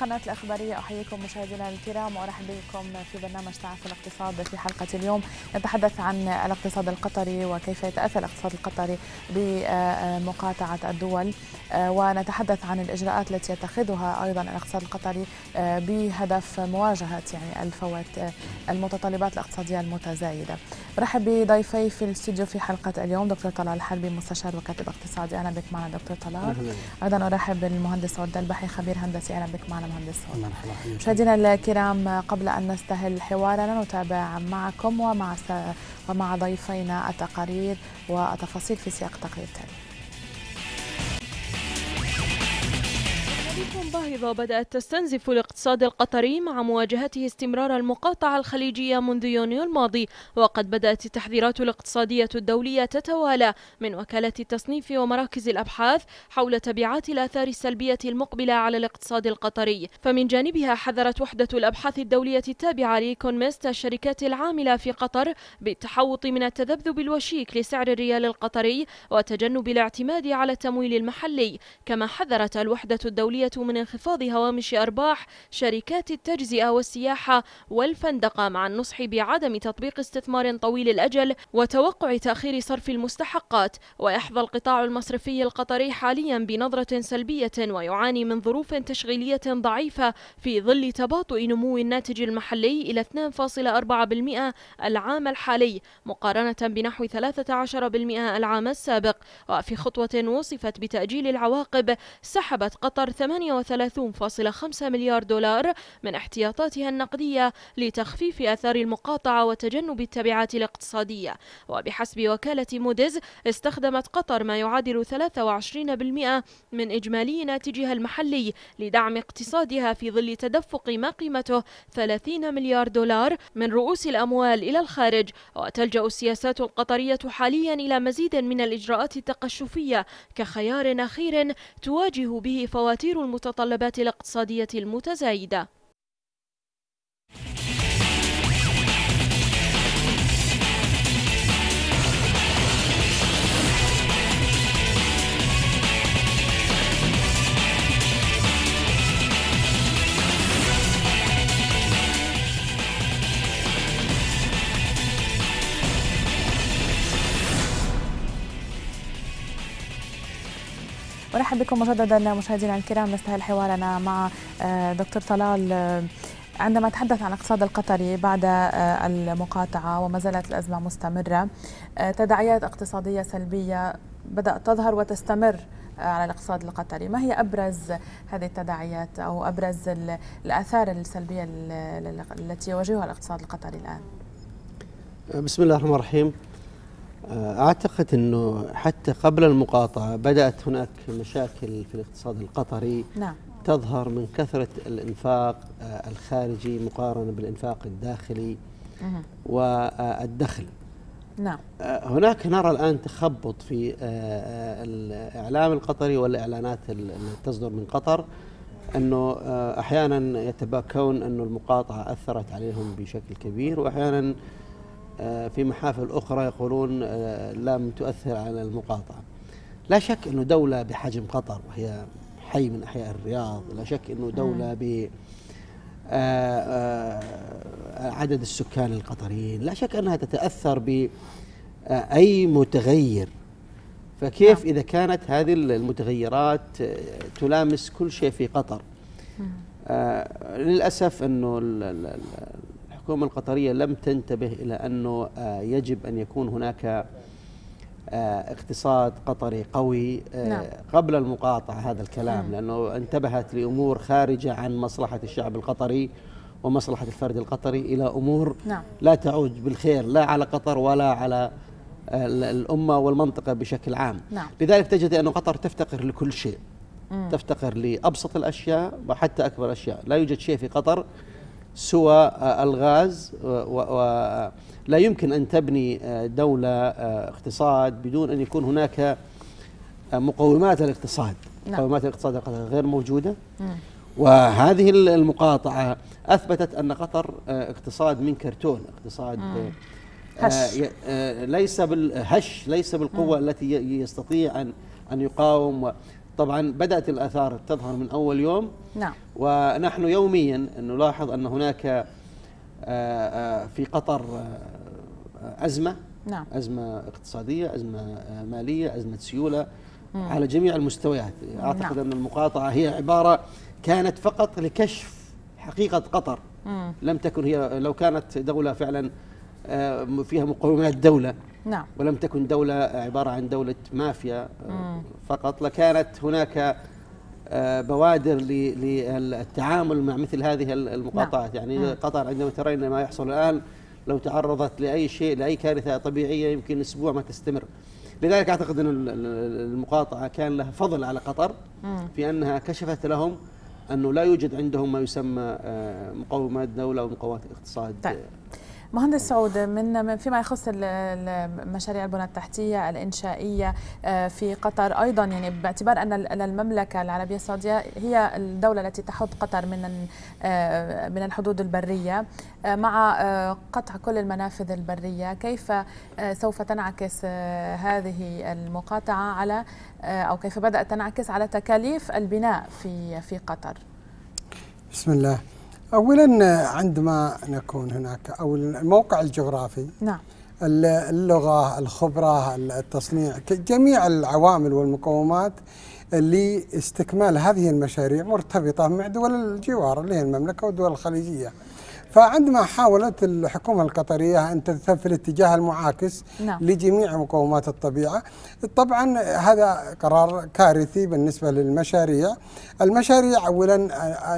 قناة الأخبارية أحييكم مشاهدينا الكرام وأرحب بكم في برنامج تعرف الاقتصاد في حلقة اليوم نتحدث عن الاقتصاد القطري وكيف يتأثر الاقتصاد القطري بمقاطعة الدول آه، ونتحدث عن الإجراءات التي يتخذها أيضا الاقتصاد القطري آه، بهدف مواجهة يعني الفوات آه، المتطلبات الاقتصادية المتزايدة رحب بضيفي في الاستوديو في حلقة اليوم دكتور طلال حربي مستشار وكاتب اقتصادي أهلا بك معنا دكتور طلال أيضا أرحب بالمهندس عبد البحي خبير هندسي أهلا بك معنا المهندس هون مشاهدينا الكرام قبل أن نستهل حوارنا نتابع معكم ومع ومع ضيفينا التقارير والتفاصيل في سياق تقرير تالي باهظة بدأت تستنزف الاقتصاد القطري مع مواجهته استمرار المقاطعة الخليجية منذ يونيو الماضي وقد بدأت التحذيرات الاقتصادية الدولية تتوالى من وكالة التصنيف ومراكز الأبحاث حول تبعات الآثار السلبية المقبلة على الاقتصاد القطري فمن جانبها حذرت وحدة الأبحاث الدولية التابعة لإيكونميست الشركات العاملة في قطر بالتحوط من التذبذب الوشيك لسعر الريال القطري وتجنب الاعتماد على التمويل المحلي كما حذرت الوحدة الدولية من انخفاض هوامش أرباح شركات التجزئة والسياحة والفندقة مع النصح بعدم تطبيق استثمار طويل الأجل وتوقع تأخير صرف المستحقات ويحظى القطاع المصرفي القطري حاليا بنظرة سلبية ويعاني من ظروف تشغيلية ضعيفة في ظل تباطؤ نمو الناتج المحلي إلى 2.4% العام الحالي مقارنة بنحو 13% العام السابق وفي خطوة وصفت بتأجيل العواقب سحبت قطر 32.5 مليار دولار من احتياطاتها النقدية لتخفيف أثار المقاطعة وتجنب التبعات الاقتصادية وبحسب وكالة موديز استخدمت قطر ما يعادل 23% من إجمالي ناتجها المحلي لدعم اقتصادها في ظل تدفق ما قيمته 30 مليار دولار من رؤوس الأموال إلى الخارج وتلجأ السياسات القطرية حاليا إلى مزيد من الإجراءات التقشفية كخيار أخير تواجه به فواتير المسلمين المتطلبات الاقتصادية المتزايدة مرحبا بكم مجددا مشاهدينا الكرام نستهل حوارنا مع آه، دكتور طلال آه، عندما تحدث عن الاقتصاد القطري بعد آه، المقاطعه وما زالت الازمه مستمره تداعيات اقتصاديه سلبيه بدات تظهر وتستمر على الاقتصاد القطري ما هي ابرز هذه التداعيات او ابرز الاثار السلبيه التي يواجهها الاقتصاد القطري الان بسم الله الرحمن الرحيم آه، اعتقد انه حتى قبل المقاطعه بدات هناك مشاكل في الاقتصاد القطري نعم. تظهر من كثره الانفاق آه، الخارجي مقارنه بالانفاق الداخلي والدخل نعم آه، هناك نرى الان تخبط في الاعلام القطري والاعلانات اللي تصدر من قطر انه احيانا يتباكون انه المقاطعه اثرت عليهم بشكل كبير واحيانا آه، في محافل أخرى يقولون آه، لم تؤثر على المقاطعة لا شك أنه دولة بحجم قطر وهي حي من أحياء الرياض لا شك أنه نعم. دولة ب آه، عدد السكان القطريين لا شك أنها تتأثر بأي متغير فكيف نعم. إذا كانت هذه المتغيرات تلامس كل شيء في قطر نعم. للأسف أنه الحكومة القطرية لم تنتبه إلى أنه آه، يجب أن يكون هناك آه، اقتصاد قطري قوي آه، نعم. قبل المقاطعة هذا الكلام لأنه انتبهت لأمور خارجة عن مصلحة الشعب القطري ومصلحة الفرد القطري إلى أمور نعم. لا تعود بالخير لا على قطر ولا على الأمة والمنطقة بشكل عام نعم. لذلك تجد أن قطر تفتقر لكل شيء تفتقر لأبسط الأشياء وحتى أكبر الأشياء لا يوجد شيء في قطر سوى الغاز ولا يمكن أن تبني آه، دولة آه، اقتصاد بدون أن يكون هناك آه، مقومات الاقتصاد نعم. مقومات الاقتصاد غير موجودة وهذه المقاطعة أثبتت أن قطر اقتصاد من كرتون اقتصاد مم. هش. ليس بالهش ليس بالقوة مم. التي يستطيع أن أن يقاوم طبعا بدأت الآثار تظهر من أول يوم نعم ونحن يوميا نلاحظ أن هناك آه، آه، في قطر آه، أزمة نعم. أزمة اقتصادية أزمة مالية أزمة سيولة مم. على جميع المستويات أعتقد نعم. أن المقاطعة هي عبارة كانت فقط لكشف حقيقة قطر مم. لم تكن هي لو كانت دولة فعلا فيها مقومات دولة نعم. ولم تكن دولة عبارة عن دولة مافيا آه، مم. فقط لكانت هناك آه، بوادر للتعامل مع مثل هذه المقاطعات نعم. يعني مم. قطر عندما ترين ما يحصل الآن لو تعرضت لأي شيء لأي كارثة طبيعية يمكن أسبوع ما تستمر لذلك أعتقد أن المقاطعة كان لها فضل على قطر في أنها كشفت لهم أنه لا يوجد عندهم ما يسمى آه، مقومات دولة ومقومات اقتصاد طيب. مهندس سعود من فيما يخص المشاريع البنى التحتيه الانشائيه آه، في قطر ايضا يعني باعتبار ان المملكه العربيه السعوديه هي الدوله التي تحد قطر من آه، من الحدود البريه آه، مع قطع كل المنافذ البريه كيف سوف تنعكس هذه المقاطعه على او كيف بدات تنعكس على تكاليف البناء في في قطر بسم الله اولا عندما نكون هناك او الموقع الجغرافي نعم اللغه الخبره التصنيع جميع العوامل والمقومات لاستكمال هذه المشاريع مرتبطه مع دول الجوار اللي هي المملكه والدول الخليجيه فعندما حاولت الحكومة القطرية أن تذهب في الاتجاه المعاكس نعم. لجميع مقومات الطبيعة طبعا هذا قرار كارثي بالنسبة للمشاريع المشاريع أولا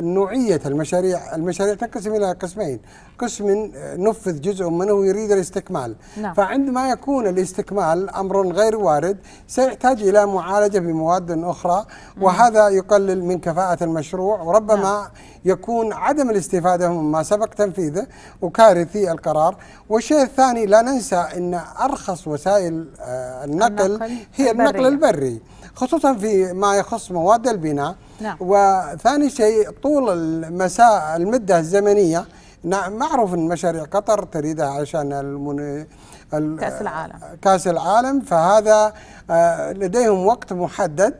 نوعية المشاريع المشاريع تنقسم إلى قسمين قسم نفذ جزء منه يريد الاستكمال نعم. فعندما يكون الاستكمال أمر غير وارد سيحتاج إلى معالجة بمواد أخرى وهذا يقلل من كفاءة المشروع وربما نعم. يكون عدم الاستفادة من ما سبق تنفيذه وكارثي القرار والشيء الثاني لا ننسى أن أرخص وسائل آه، النقل, النقل هي البرية. النقل البري خصوصا في ما يخص مواد البناء نعم. وثاني شيء طول المساء المدة الزمنية نعم معروف ان مشاريع قطر تريدها عشان المن... كاس العالم كاس العالم فهذا آه، لديهم وقت محدد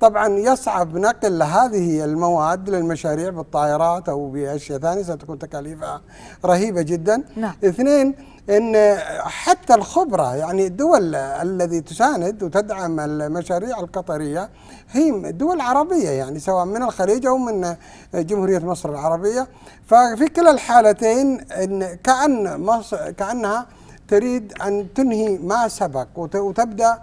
طبعا يصعب نقل هذه المواد للمشاريع بالطائرات او باشياء ثانيه ستكون تكاليفها رهيبه جدا نعم. اثنين ان حتى الخبره يعني الدول الذي تساند وتدعم المشاريع القطريه هي دول عربيه يعني سواء من الخليج او من جمهوريه مصر العربيه ففي كلا الحالتين إن كأن مصر كانها تريد ان تنهي ما سبق وتبدا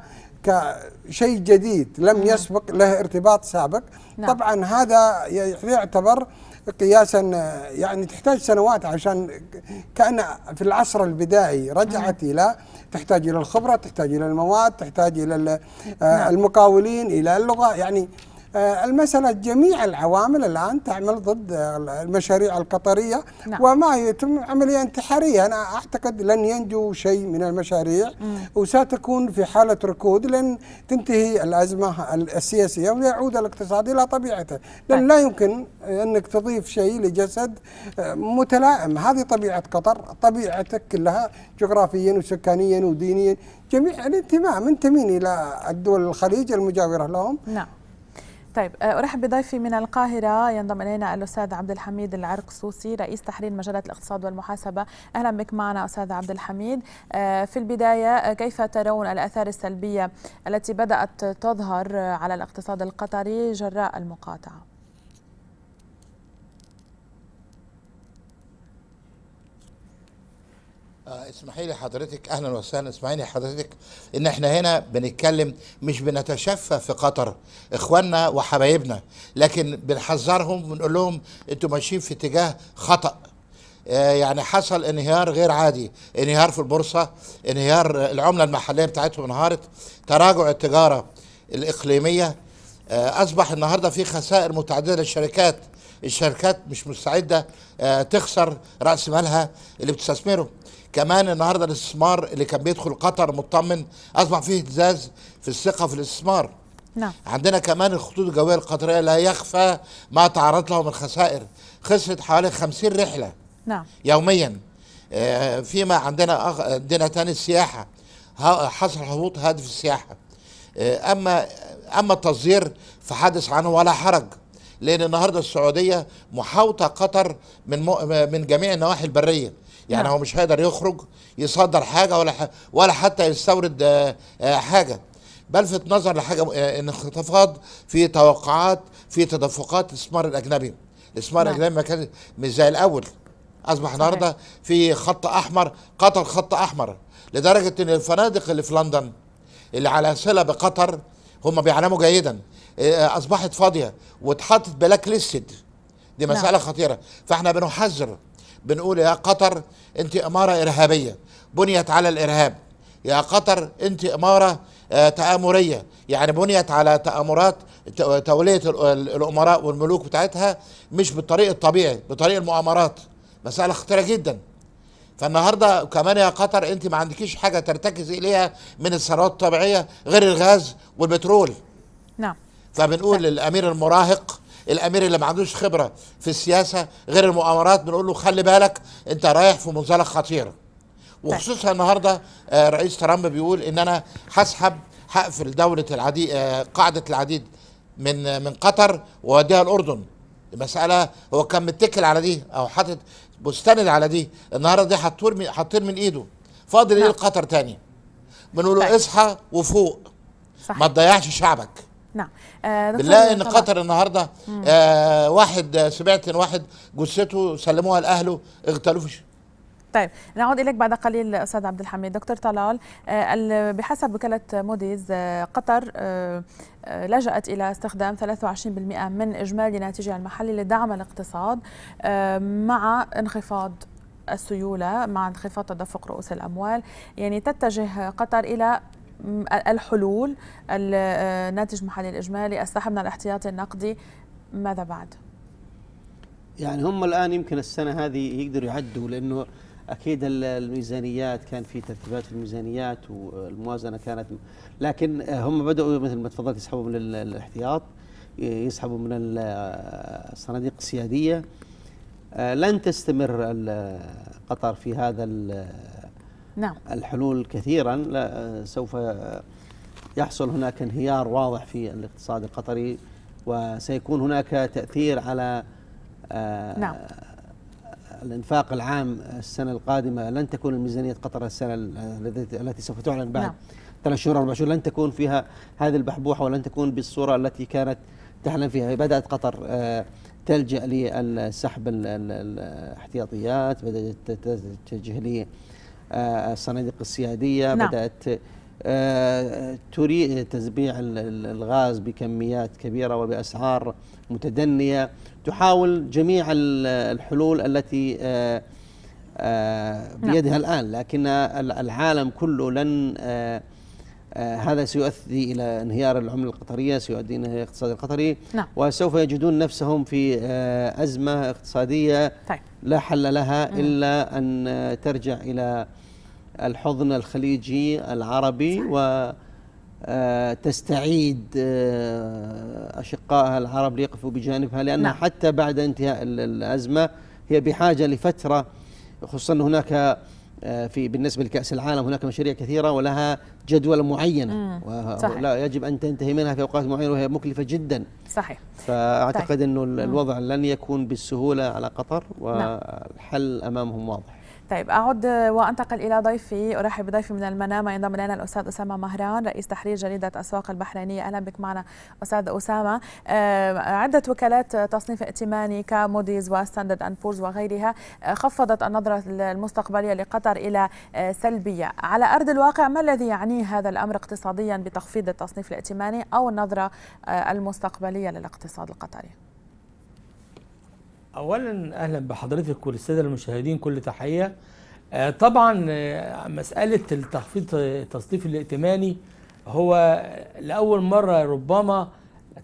كشيء جديد لم يسبق له ارتباط سابق نعم. طبعا هذا يعتبر قياسا يعني تحتاج سنوات عشان كان في العصر البدائي رجعت الى تحتاج الى الخبره تحتاج الى المواد تحتاج الى آه، نعم. المقاولين الى اللغه يعني آه، المسألة جميع العوامل الآن تعمل ضد المشاريع القطرية نعم. وما يتم عملية انتحارية أنا أعتقد لن ينجو شيء من المشاريع م. وستكون في حالة ركود لن تنتهي الأزمة السياسية ويعود الاقتصاد إلى طبيعته لأن طيب. لا يمكن أنك تضيف شيء لجسد آه، متلائم هذه طبيعة قطر طبيعتك كلها جغرافيا وسكانيا ودينيا جميع الانتماء منتمين إلى الدول الخليج المجاورة لهم نعم. طيب آه، ارحب بضيفي من القاهره ينضم الينا الاستاذ عبد الحميد العرقسوسي رئيس تحرير مجله الاقتصاد والمحاسبه اهلا بك معنا استاذ عبد الحميد آه، في البدايه آه، كيف ترون الاثار السلبيه التي بدات تظهر على الاقتصاد القطري جراء المقاطعه آه، اسمحي لي حضرتك اهلا وسهلا اسمحي لي حضرتك ان احنا هنا بنتكلم مش بنتشفى في قطر اخواننا وحبايبنا لكن بنحذرهم ونقول لهم انتوا ماشيين في اتجاه خطأ آه، يعني حصل انهيار غير عادي انهيار في البورصة انهيار العملة المحلية بتاعتهم انهارت تراجع التجارة الإقليمية آه، أصبح النهاردة في خسائر متعددة للشركات الشركات مش مستعدة تخسر رأس مالها اللي بتستثمره كمان النهارده الاستثمار اللي كان بيدخل قطر مطمن اصبح فيه اهتزاز في الثقه في الاستثمار نعم. عندنا كمان الخطوط الجويه القطريه لا يخفى ما تعرضت له من خسائر خسرت حوالي 50 رحله نعم. يوميا آه، فيما عندنا عندنا تاني السياحه حصل هبوط هادف السياحه آه، اما اما التصدير فحدث عنه ولا حرج لان النهارده السعوديه محاوطه قطر من من جميع النواحي البريه يعني نعم. هو مش هيقدر يخرج يصدر حاجه ولا ولا حتى يستورد آه، آه، حاجه بلفت نظر لحاجه آه، انخفاض في توقعات في تدفقات الاستثمار الاجنبي الاستثمار نعم. الاجنبي ما كان مش زي الاول اصبح النهارده في خط احمر قطر خط احمر لدرجه ان الفنادق اللي في لندن اللي على صله بقطر هم بيعلموا جيدا اصبحت فاضيه واتحطت بلاك ليستد دي مساله نعم. خطيره فاحنا بنحذر بنقول يا قطر انت اماره ارهابيه بنيت على الارهاب يا قطر انت اماره آه، تآمرية يعني بنيت على تآمرات تولية الأمراء والملوك بتاعتها مش بالطريق الطبيعي بطريق المؤامرات مسألة خطيرة جدا فالنهارده كمان يا قطر انت ما عندكيش حاجه ترتكز اليها من الثروات الطبيعيه غير الغاز والبترول نعم فبنقول للامير المراهق الامير اللي ما عندوش خبره في السياسه غير المؤامرات بنقول له خلي بالك انت رايح في منزلق خطير وخصوصا طيب. النهارده آه، رئيس ترامب بيقول ان انا هسحب هقفل دوله العديد آه، قاعده العديد من آه، من قطر واوديها الاردن المساله هو كان متكل على دي او حاطط مستند على دي النهارده دي هتطير من هتطير من ايده فاضل ايه نعم. لقطر تاني بنقول له طيب. اصحى وفوق صحيح. ما تضيعش شعبك نعم آه بالله ان قطر النهارده آه واحد آه، سمعت ان واحد جثته سلموها لاهله اغتالوه طيب نعود اليك بعد قليل استاذ عبد الحميد دكتور طلال آه، بحسب وكاله موديز آه، قطر لجأت إلى استخدام 23% من إجمالي ناتجها المحلي لدعم الاقتصاد مع انخفاض السيولة مع انخفاض تدفق رؤوس الأموال يعني تتجه قطر إلى الحلول الناتج آه، المحلي الاجمالي السحب من الاحتياطي النقدي ماذا بعد يعني هم الان يمكن السنه هذه يقدروا يعدوا لانه اكيد الميزانيات كان في ترتيبات في الميزانيات والموازنه كانت لكن هم بداوا مثل ما تفضلت يسحبوا من الاحتياط يسحبوا من الصناديق آه، السياديه آه، لن تستمر قطر في هذا نعم. الحلول كثيرا لا سوف يحصل هناك انهيار واضح في الاقتصاد القطري وسيكون هناك تأثير على آه، نعم. الانفاق العام السنة القادمة لن تكون الميزانية قطر السنة التي سوف تعلن بعد نعم. ثلاث شهور أربع شهور لن تكون فيها هذه البحبوحة ولن تكون بالصورة التي كانت تحلم فيها بدأت قطر آه، تلجأ للسحب الاحتياطيات بدأت تتجه آه، الصناديق السيادية نعم. بدأت آه، تريد تزبيع الغاز بكميات كبيرة وبأسعار متدنية تحاول جميع الحلول التي آه، نعم. بيدها نعم. الآن لكن العالم كله لن آه، هذا سيؤدي إلى انهيار العملة القطرية سيؤدي إلى انهيار الاقتصاد القطري نعم. وسوف يجدون نفسهم في آه، أزمة اقتصادية طيب. لا حل لها مم. إلا أن آه، ترجع إلى الحضن الخليجي العربي صح. و تستعيد أشقائها العرب ليقفوا بجانبها لأنها نعم. حتى بعد انتهاء الأزمة هي بحاجة لفترة خصوصا هناك آه، في بالنسبه لكاس العالم هناك مشاريع كثيره ولها جدول معينه ولا يجب ان تنتهي منها في اوقات معينه وهي مكلفه جدا صحيح فاعتقد طيب. انه الوضع لن يكون بالسهوله على قطر نعم. والحل امامهم واضح طيب أعود وأنتقل إلى ضيفي أرحب بضيفي من المنامة ينضم إلينا الأستاذ أسامة مهران رئيس تحرير جريدة أسواق البحرينية أهلا بك معنا أستاذ أسامة آه، عدة وكالات تصنيف ائتماني كموديز وستاندرد أند بورز وغيرها آه، خفضت النظرة المستقبلية لقطر إلى آه، سلبية على أرض الواقع ما الذي يعنيه هذا الأمر اقتصاديا بتخفيض التصنيف الائتماني أو النظرة المستقبلية للاقتصاد القطري؟ اولا اهلا بحضرتك والساده المشاهدين كل تحيه آه، طبعا آه، مساله التخفيض التصنيف الائتماني هو لاول مره ربما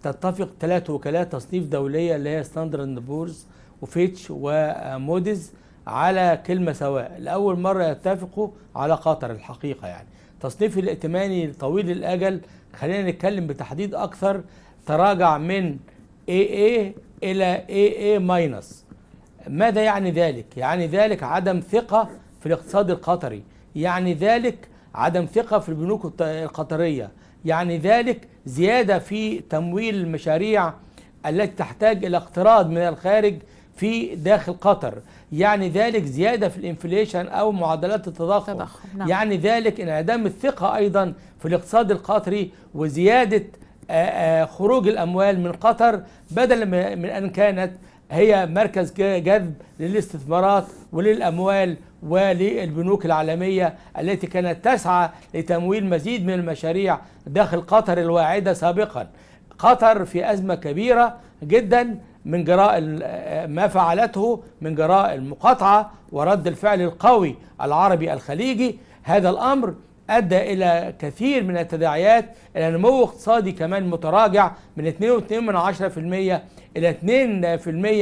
تتفق ثلاث وكالات تصنيف دوليه اللي هي ستاندرد بورز وفيتش وموديز على كلمه سواء لاول مره يتفقوا على قطر الحقيقه يعني تصنيف الائتماني طويل الاجل خلينا نتكلم بتحديد اكثر تراجع من AA إلى AA ماينس ماذا يعني ذلك؟ يعني ذلك عدم ثقة في الاقتصاد القطري يعني ذلك عدم ثقة في البنوك القطرية يعني ذلك زيادة في تمويل المشاريع التي تحتاج إلى اقتراض من الخارج في داخل قطر يعني ذلك زيادة في الانفليشن أو معدلات التضخم نعم. يعني ذلك انعدام الثقة أيضا في الاقتصاد القطري وزيادة آه، آه، خروج الأموال من قطر بدلا من أن كانت هي مركز جذب للاستثمارات وللأموال وللبنوك العالمية التي كانت تسعى لتمويل مزيد من المشاريع داخل قطر الواعدة سابقا قطر في أزمة كبيرة جدا من جراء آه، ما فعلته من جراء المقاطعة ورد الفعل القوي العربي الخليجي هذا الأمر ادى الى كثير من التداعيات الى نمو اقتصادي كمان متراجع من 2.2% الى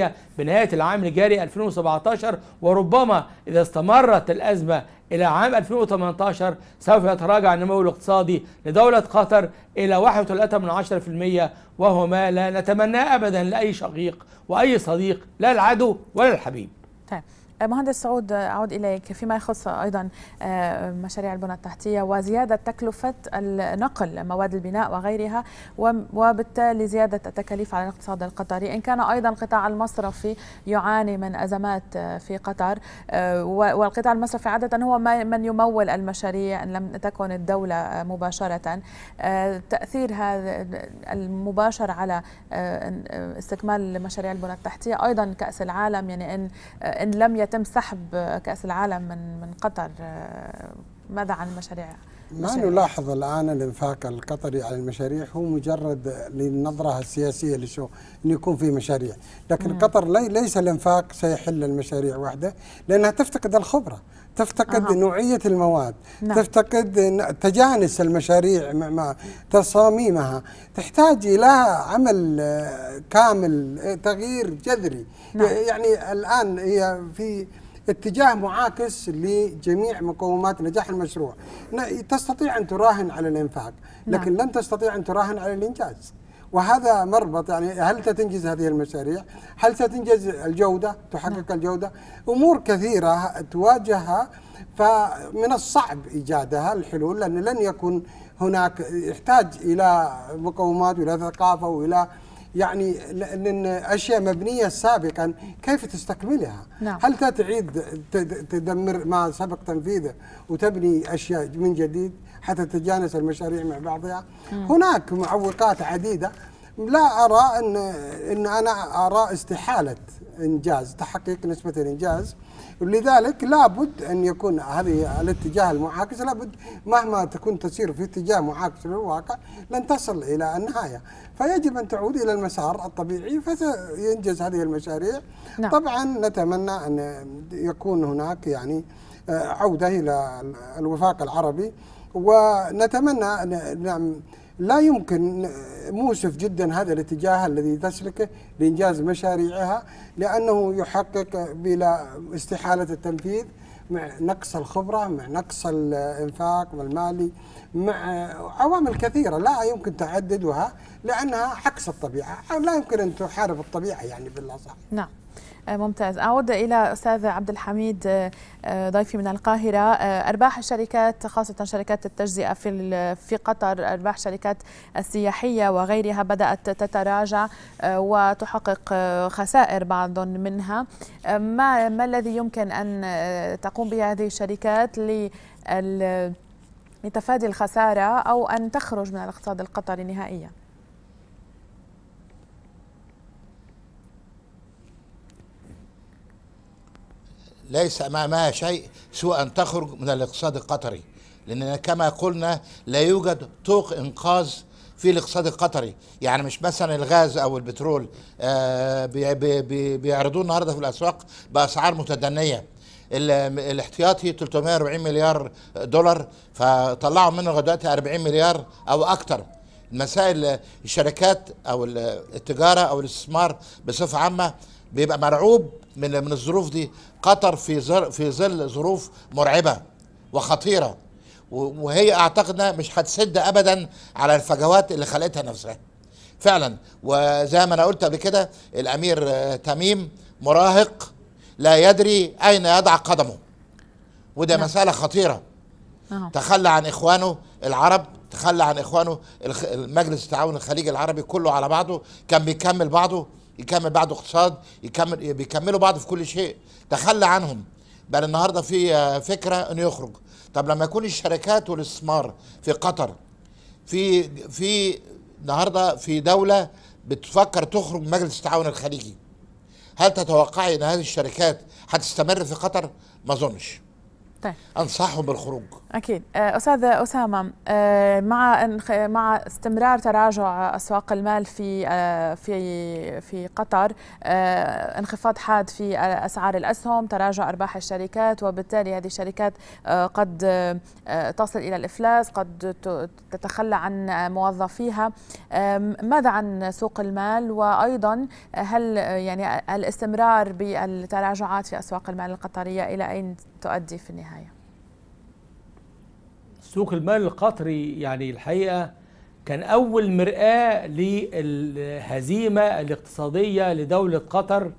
2% بنهايه العام الجاري 2017 وربما اذا استمرت الازمه الى عام 2018 سوف يتراجع النمو الاقتصادي لدوله قطر الى 1.3% وهو ما لا نتمناه ابدا لاي شقيق واي صديق لا العدو ولا الحبيب مهندس سعود اعود اليك فيما يخص ايضا آه، مشاريع البنى التحتيه وزياده تكلفه النقل مواد البناء وغيرها وبالتالي زياده التكاليف على الاقتصاد القطري ان كان ايضا القطاع المصرفي يعاني من ازمات آه، في قطر آه، والقطاع المصرفي عاده هو من يمول المشاريع ان لم تكن الدوله مباشره تاثير هذا المباشر على استكمال مشاريع البنى التحتيه ايضا كاس العالم يعني ان ان لم يتم سحب كأس العالم من من قطر آه، ماذا عن المشاريع؟ ما نلاحظ الآن الإنفاق القطري على المشاريع هو مجرد للنظرة السياسية لشو أن يكون في مشاريع لكن مم. قطر ليس الإنفاق سيحل المشاريع وحده لأنها تفتقد الخبرة تفتقد أه. نوعية المواد نعم. تفتقد تجانس المشاريع مع تصاميمها تحتاج إلى عمل آه، كامل آه، تغيير جذري نعم. يعني الآن هي في اتجاه معاكس لجميع مقومات نجاح المشروع تستطيع أن تراهن على الإنفاق نعم. لكن نعم. لن تستطيع أن تراهن على الإنجاز وهذا مربط يعني هل ستنجز هذه المشاريع؟ هل ستنجز الجوده؟ تحقق نعم. الجوده؟ امور كثيره تواجهها فمن الصعب ايجادها الحلول لان لن يكون هناك يحتاج الى مقومات والى ثقافه والى يعني لان اشياء مبنيه سابقا كيف تستكملها؟ نعم. هل تعيد تدمر ما سبق تنفيذه وتبني اشياء من جديد؟ حتى تتجانس المشاريع مع بعضها مم. هناك معوقات عديده لا ارى ان ان انا ارى استحاله انجاز تحقيق نسبه الانجاز ولذلك لابد ان يكون هذه الاتجاه المعاكس لابد مهما تكون تسير في اتجاه معاكس للواقع لن تصل الى النهايه فيجب ان تعود الى المسار الطبيعي فينجز هذه المشاريع نعم. طبعا نتمنى ان يكون هناك يعني آه، عوده الى الوفاق العربي ونتمنى نعم لا يمكن موسف جدا هذا الاتجاه الذي تسلكه لإنجاز مشاريعها لأنه يحقق بلا استحالة التنفيذ مع نقص الخبرة مع نقص الإنفاق والمالي مع عوامل كثيرة لا يمكن تعددها لأنها عكس الطبيعة لا يمكن أن تحارب الطبيعة يعني بالأصح نعم آه، ممتاز أعود إلى أستاذ عبد الحميد آه، آه، ضيفي من القاهرة أرباح الشركات خاصة شركات التجزئة في في قطر أرباح شركات السياحية وغيرها بدأت تتراجع وتحقق خسائر بعض منها ما ما الذي يمكن أن تقوم به هذه الشركات لتفادي الخسارة أو أن تخرج من الاقتصاد القطري نهائياً؟ ليس أمامها شيء سوى أن تخرج من الاقتصاد القطري لأن كما قلنا لا يوجد طوق إنقاذ في الاقتصاد القطري يعني مش مثلا الغاز او البترول آه، بيعرضوه النهارده في الاسواق باسعار متدنيه الاحتياطي 340 مليار دولار فطلعوا منه لغايه دلوقتي 40 مليار او اكثر مسائل الشركات او التجاره او الاستثمار بصفه عامه بيبقى مرعوب من من الظروف دي قطر في زر في ظل ظروف مرعبه وخطيره وهي اعتقدنا مش هتسد ابدا على الفجوات اللي خلقتها نفسها فعلا وزي ما انا قلت قبل كده الامير آه، تميم مراهق لا يدري اين يضع قدمه وده نعم. مساله خطيره تخلى عن اخوانه العرب تخلى عن اخوانه مجلس التعاون الخليجي العربي كله على بعضه كان بيكمل بعضه يكمل بعده اقتصاد يكمل بيكملوا بعض في كل شيء تخلى عنهم بل النهارده في آه، فكره انه يخرج طب لما يكون الشركات والاستثمار في قطر في في النهارده في دوله بتفكر تخرج من مجلس التعاون الخليجي هل تتوقعي ان هذه الشركات هتستمر في قطر ما اظنش طيب. انصحهم بالخروج اكيد آه، استاذ اسامه آه، مع مع استمرار تراجع اسواق المال في آه، في في قطر انخفاض حاد في اسعار الاسهم تراجع ارباح الشركات وبالتالي هذه الشركات قد تصل الى الافلاس قد تتخلى عن موظفيها ماذا عن سوق المال وايضا هل يعني الاستمرار بالتراجعات في اسواق المال القطريه الى اين تؤدي في النهايه سوق المال القطري يعني الحقيقة كان أول مرآة للهزيمة الاقتصادية لدولة قطر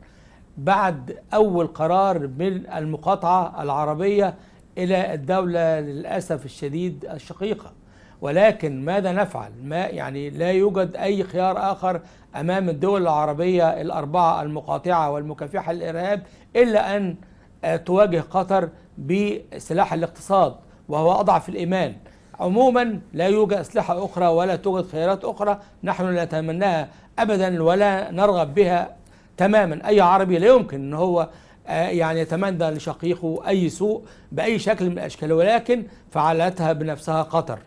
بعد أول قرار من المقاطعة العربية إلى الدولة للأسف الشديد الشقيقة ولكن ماذا نفعل ما يعني لا يوجد أي خيار آخر أمام الدول العربية الأربعة المقاطعة والمكافحة للإرهاب إلا أن تواجه قطر بسلاح الاقتصاد وهو أضعف الإيمان عموما لا يوجد أسلحة أخرى ولا توجد خيارات أخرى نحن لا نتمناها أبدا ولا نرغب بها تماما أي عربي لا يمكن أن هو آه، يعني يتمنى لشقيقه أي سوء بأي شكل من الأشكال ولكن فعلتها بنفسها قطر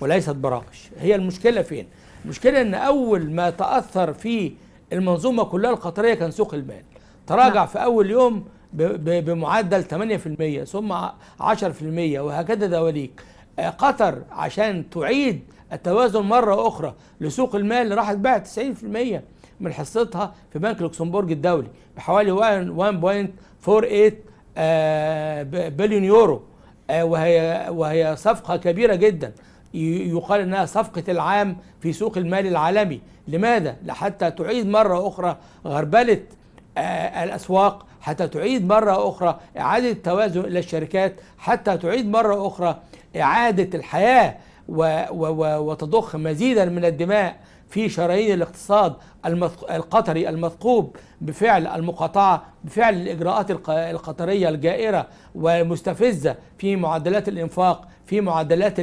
وليست براقش هي المشكلة فين؟ المشكلة أن أول ما تأثر في المنظومة كلها القطرية كان سوق المال تراجع نعم. في أول يوم بمعدل 8% ثم 10% وهكذا دواليك آه، قطر عشان تعيد التوازن مرة أخرى لسوق المال اللي راحت باعت 90% من حصتها في بنك لوكسمبورج الدولي بحوالي 1.48 آه، بليون يورو آه، وهي وهي صفقة كبيرة جدا يقال انها صفقة العام في سوق المال العالمي لماذا؟ لحتى تعيد مرة أخرى غربلة الأسواق حتى تعيد مرة أخرى إعادة التوازن إلى الشركات حتى تعيد مرة أخرى إعادة الحياة وتضخ مزيدا من الدماء في شرايين الاقتصاد القطري المثقوب بفعل المقاطعة بفعل الإجراءات القطرية الجائرة ومستفزة في معدلات الإنفاق في معدلات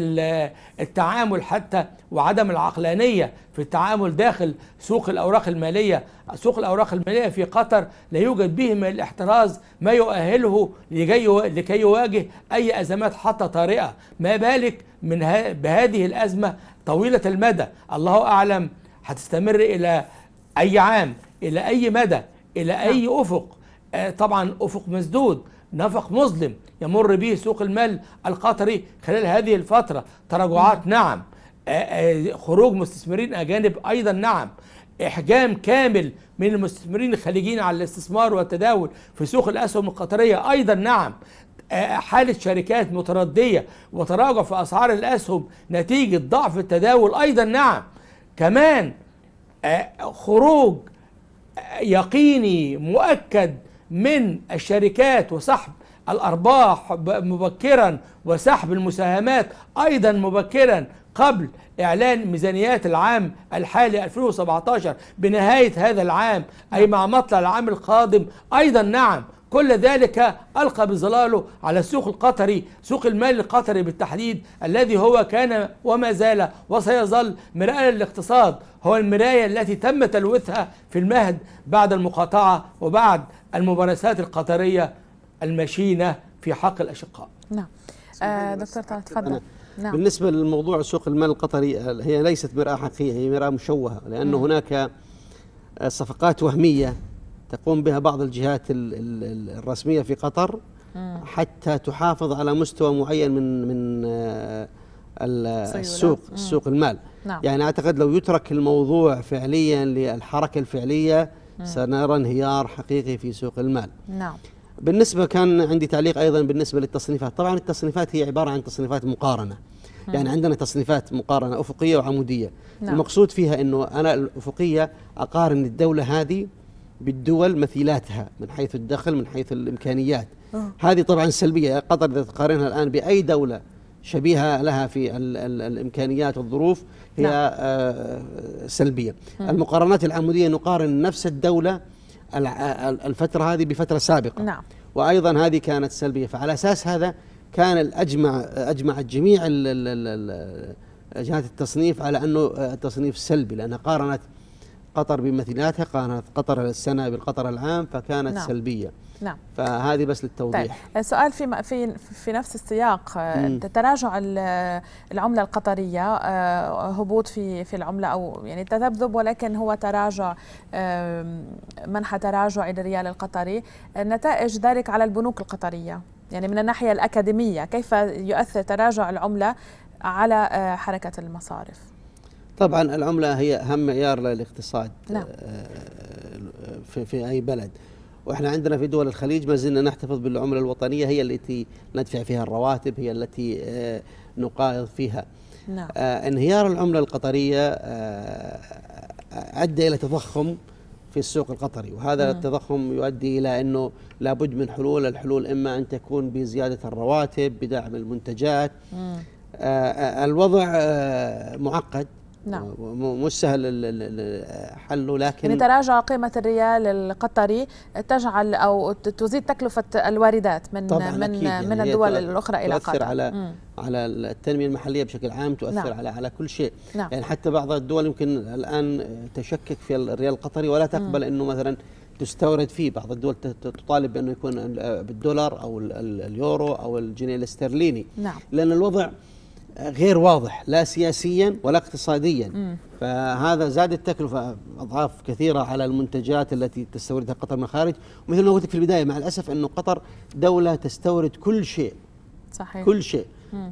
التعامل حتى وعدم العقلانية في التعامل داخل سوق الأوراق المالية سوق الأوراق المالية في قطر لا يوجد به من الاحتراز ما يؤهله لكي يواجه أي أزمات حتى طارئة ما بالك من بهذه الأزمة طويلة المدى الله أعلم هتستمر إلى أي عام إلى أي مدى إلى أي نعم. أفق آه، طبعا أفق مسدود نفق مظلم يمر به سوق المال القطري خلال هذه الفترة تراجعات نعم, نعم. آه، آه، خروج مستثمرين أجانب أيضا نعم إحجام كامل من المستثمرين الخليجيين على الاستثمار والتداول في سوق الأسهم القطرية أيضا نعم حالة شركات متردية وتراجع في أسعار الأسهم نتيجة ضعف التداول أيضا نعم كمان آه، خروج آه، يقيني مؤكد من الشركات وسحب الأرباح مبكرا وسحب المساهمات أيضا مبكرا قبل إعلان ميزانيات العام الحالي 2017 بنهاية هذا العام أي نعم. مع مطلع العام القادم أيضا نعم كل ذلك ألقى بظلاله على السوق القطري سوق المال القطري بالتحديد الذي هو كان وما زال وسيظل مرآة للاقتصاد هو المراية التي تم تلويثها في المهد بعد المقاطعة وبعد الممارسات القطرية المشينة في حق الأشقاء نعم آه، دكتور تفضل نعم. بالنسبة للموضوع سوق المال القطري آه، هي ليست مرآة حقيقية هي مرآة مشوهة لأن هناك آه، صفقات وهمية تقوم بها بعض الجهات الرسمية في قطر حتى تحافظ على مستوى معين من من آه، السوق سوق المال نعم. يعني أعتقد لو يترك الموضوع فعليا للحركة الفعلية سنرى انهيار حقيقي في سوق المال نعم بالنسبة كان عندي تعليق أيضا بالنسبة للتصنيفات طبعا التصنيفات هي عبارة عن تصنيفات مقارنة يعني عندنا تصنيفات مقارنة أفقية وعمودية نعم. المقصود فيها أنه أنا الأفقية أقارن الدولة هذه بالدول مثيلاتها من حيث الدخل من حيث الامكانيات أوه. هذه طبعا سلبيه قطر اذا تقارنها الان باي دوله شبيهه لها في الـ الـ الامكانيات والظروف هي نعم. آه سلبيه مم. المقارنات العموديه نقارن نفس الدوله الفتره هذه بفتره سابقه نعم. وايضا هذه كانت سلبيه فعلى اساس هذا كان الاجمع اجمعت جميع جهات التصنيف على انه التصنيف آه، سلبي لانها قارنت قطر بمثيلاتها قارنت قطر السنه بالقطر العام فكانت نعم. سلبيه نعم فهذه بس للتوضيح طيب. آه، سؤال في في في نفس السياق آه، مم. تراجع العمله القطريه آه، هبوط في في العمله او يعني تذبذب ولكن هو تراجع منحى تراجع للريال القطري نتائج ذلك على البنوك القطريه يعني من الناحيه الاكاديميه كيف يؤثر تراجع العمله على حركه المصارف طبعا العملة هي أهم معيار للاقتصاد نعم. آه، في, في أي بلد واحنا عندنا في دول الخليج ما زلنا نحتفظ بالعمله الوطنيه هي التي ندفع فيها الرواتب هي التي آه، نقايض فيها نعم. آه، انهيار العمله القطريه ادى الى تضخم في السوق القطري وهذا مم. التضخم يؤدي الى انه لابد من حلول الحلول اما ان تكون بزياده الرواتب بدعم المنتجات مم. الوضع معقد نعم مش سهل حله لكن يعني تراجع قيمه الريال القطري تجعل او تزيد تكلفه الواردات من طبعاً من يعني من الدول الاخرى الى قطر تؤثر على مم. على التنميه المحليه بشكل عام تؤثر نعم. على على كل شيء نعم. يعني حتى بعض الدول يمكن الان تشكك في الريال القطري ولا تقبل مم. انه مثلا تستورد فيه بعض الدول تطالب بانه يكون بالدولار او اليورو او الجنيه الاسترليني نعم. لان الوضع غير واضح لا سياسيا ولا اقتصاديا م. فهذا زاد التكلفة أضعاف كثيرة على المنتجات التي تستوردها قطر من الخارج ومثل ما قلت لك في البداية مع الأسف أنه قطر دولة تستورد كل شيء صحيح كل شيء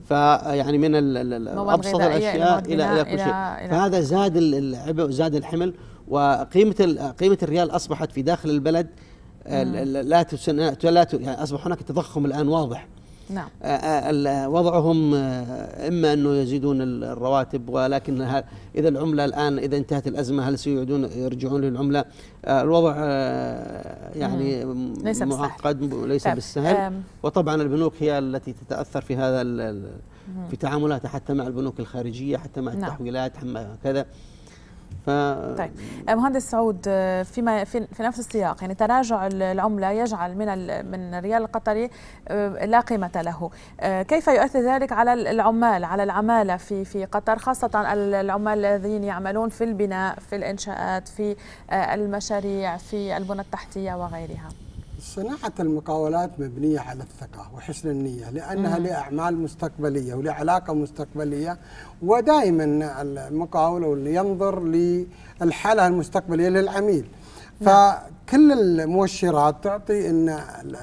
فيعني من ابسط الاشياء الى الى كل شيء فهذا زاد العبء وزاد الحمل وقيمه قيمه الريال اصبحت في داخل البلد لا لا يعني اصبح هناك تضخم الان واضح نعم. آه، آه، وضعهم آه، إما أنه يزيدون الرواتب ولكن إذا العملة الآن إذا انتهت الأزمة هل سيعودون يرجعون للعملة الوضع يعني ليس معقد بسهل. ليس طيب. بالسهل وطبعا البنوك هي التي تتأثر في هذا في تعاملاتها حتى مع البنوك الخارجية حتى مع نعم. التحويلات حتى كذا ف... طيب آه، مهندس سعود آه، فيما في, في نفس السياق يعني تراجع العمله يجعل من من الريال القطري آه، لا قيمه له كيف يؤثر ذلك على العمال على العماله في في قطر خاصه العمال الذين يعملون في البناء في الانشاءات في المشاريع في البنى التحتيه وغيرها صناعة المقاولات مبنية على الثقة وحسن النية لأنها مم. لأعمال مستقبلية ولعلاقة مستقبلية ودائما المقاول اللي ينظر للحالة المستقبلية للعميل نعم. فكل المؤشرات تعطي ان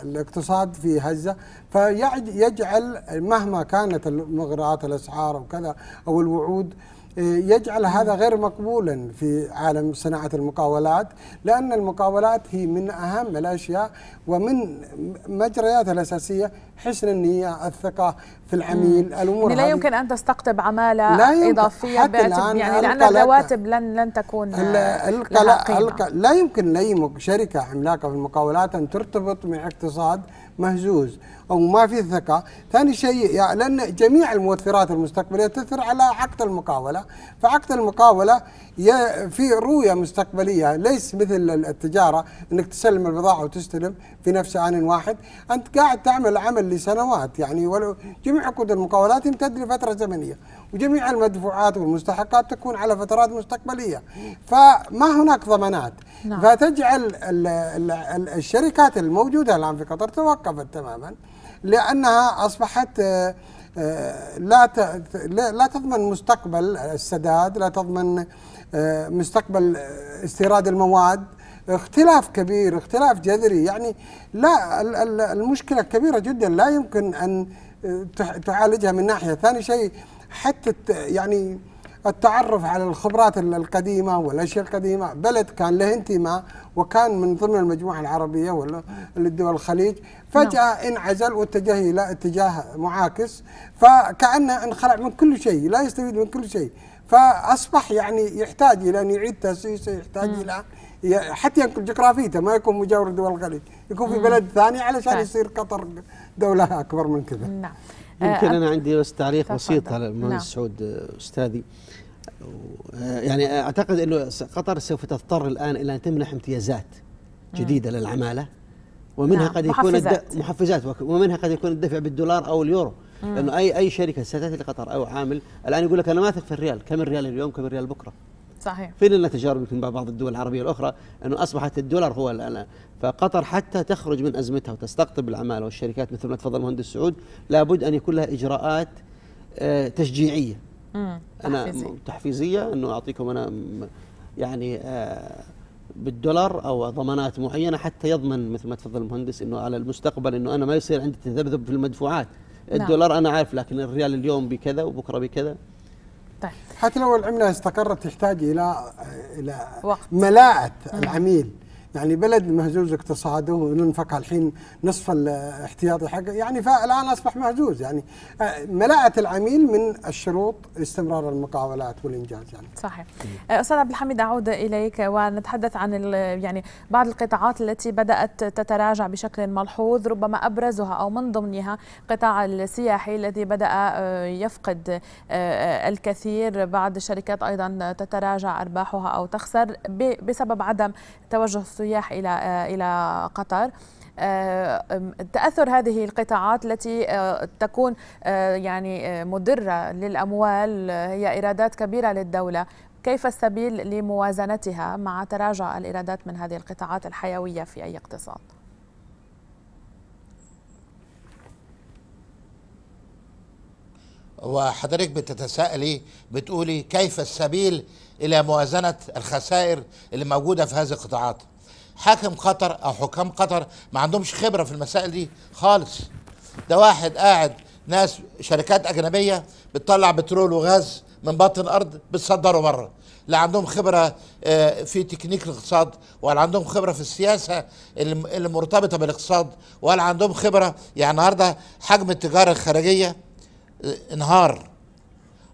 الاقتصاد في هزه فيجعل مهما كانت مغريات الاسعار وكذا او الوعود يجعل هذا غير مقبولا في عالم صناعة المقاولات لأن المقاولات هي من أهم الأشياء ومن مجرياتها الأساسية حسن النية الثقة في العميل الأمور يعني لا يمكن أن تستقطب عمالة لا إضافية حتى الآن يعني لأن الرواتب لن لن تكون قيمة. لا يمكن لأي شركة عملاقة في المقاولات أن ترتبط مع اقتصاد مهزوز او ما في ثقه، ثاني شيء يعني لان جميع المؤثرات المستقبليه تثر على عقد المقاوله، فعقد المقاوله في رؤية مستقبلية ليس مثل التجارة أنك تسلم البضاعة وتستلم في نفس آن واحد أنت قاعد تعمل عمل لسنوات يعني ولو جميع عقود المقاولات تمتد لفترة زمنية وجميع المدفوعات والمستحقات تكون على فترات مستقبلية فما هناك ضمانات نعم. فتجعل الـ الـ الـ الشركات الموجودة الآن في قطر توقفت تماما لأنها أصبحت آه، آه، لا لا تضمن مستقبل السداد لا تضمن آه، مستقبل آه، استيراد المواد اختلاف كبير اختلاف جذري يعني لا المشكلة كبيرة جدا لا يمكن أن آه، تعالجها من ناحية ثاني شيء حتى يعني التعرف على الخبرات القديمة والأشياء القديمة بلد كان له انتماء وكان من ضمن المجموعة العربية ولا للدول الخليج فجأة نعم. انعزل واتجه إلى اتجاه معاكس فكأنه انخلع من كل شيء لا يستفيد من كل شيء فاصبح يعني يحتاج الى ان يعيد تاسيسه يحتاج الى حتى ينقل جغرافيته ما يكون مجاور دول الخليج يكون في بلد ثاني علشان يصير قطر دوله اكبر من كذا نعم يمكن آه، انا عندي بس تعليق بسيط على المهندس نعم. سعود استاذي يعني اعتقد انه قطر سوف تضطر الان الى ان تمنح امتيازات جديده مم. للعماله ومنها نعم. قد يكون محفزات, محفزات ومنها قد يكون الدفع بالدولار او اليورو لانه اي اي شركه ستاتي لقطر او عامل الان يقول لك انا ما اثق في الريال كم الريال اليوم كم الريال بكره صحيح في لنا تجارب يمكن مع بعض الدول العربيه الاخرى انه اصبحت الدولار هو الان فقطر حتى تخرج من ازمتها وتستقطب العماله والشركات مثل ما تفضل المهندس سعود لابد ان يكون لها اجراءات آه، تشجيعيه مم. انا تحفيزية. تحفيزيه انه اعطيكم انا يعني آه، بالدولار او ضمانات معينه حتى يضمن مثل ما تفضل المهندس انه على المستقبل انه انا ما يصير عندي تذبذب في المدفوعات نعم. الدولار انا عارف لكن الريال اليوم بكذا وبكره بكذا طيب حتى لو العمله استقرت تحتاج الى الى وقت. ملاءه العميل يعني بلد مهزوز اقتصاده وننفق الحين نصف الاحتياطي حقه يعني فالان اصبح مهزوز يعني آه، ملاءه العميل من الشروط استمرار المقاولات والانجاز يعني صحيح آه، استاذ عبد الحميد اعود اليك ونتحدث عن يعني بعض القطاعات التي بدات تتراجع بشكل ملحوظ ربما ابرزها او من ضمنها قطاع السياحي الذي بدا آه، يفقد الكثير بعض الشركات ايضا تتراجع ارباحها او تخسر بسبب عدم توجه السياح إلى آه، إلى قطر آه، تأثر هذه القطاعات التي آه، تكون يعني مضرة للأموال هي إيرادات كبيرة للدولة كيف السبيل لموازنتها مع تراجع الإيرادات من هذه القطاعات الحيوية في أي اقتصاد؟ وحضرتك بتتساءلي بتقولي كيف السبيل الى موازنه الخسائر اللي موجوده في هذه القطاعات حاكم قطر او حكام قطر ما عندهمش خبره في المسائل دي خالص ده واحد قاعد ناس شركات اجنبيه بتطلع بترول وغاز من باطن الارض بتصدره بره لا عندهم خبره آه، في تكنيك الاقتصاد ولا عندهم خبره في السياسه المرتبطه بالاقتصاد ولا عندهم خبره يعني النهارده حجم التجاره الخارجيه آه، انهار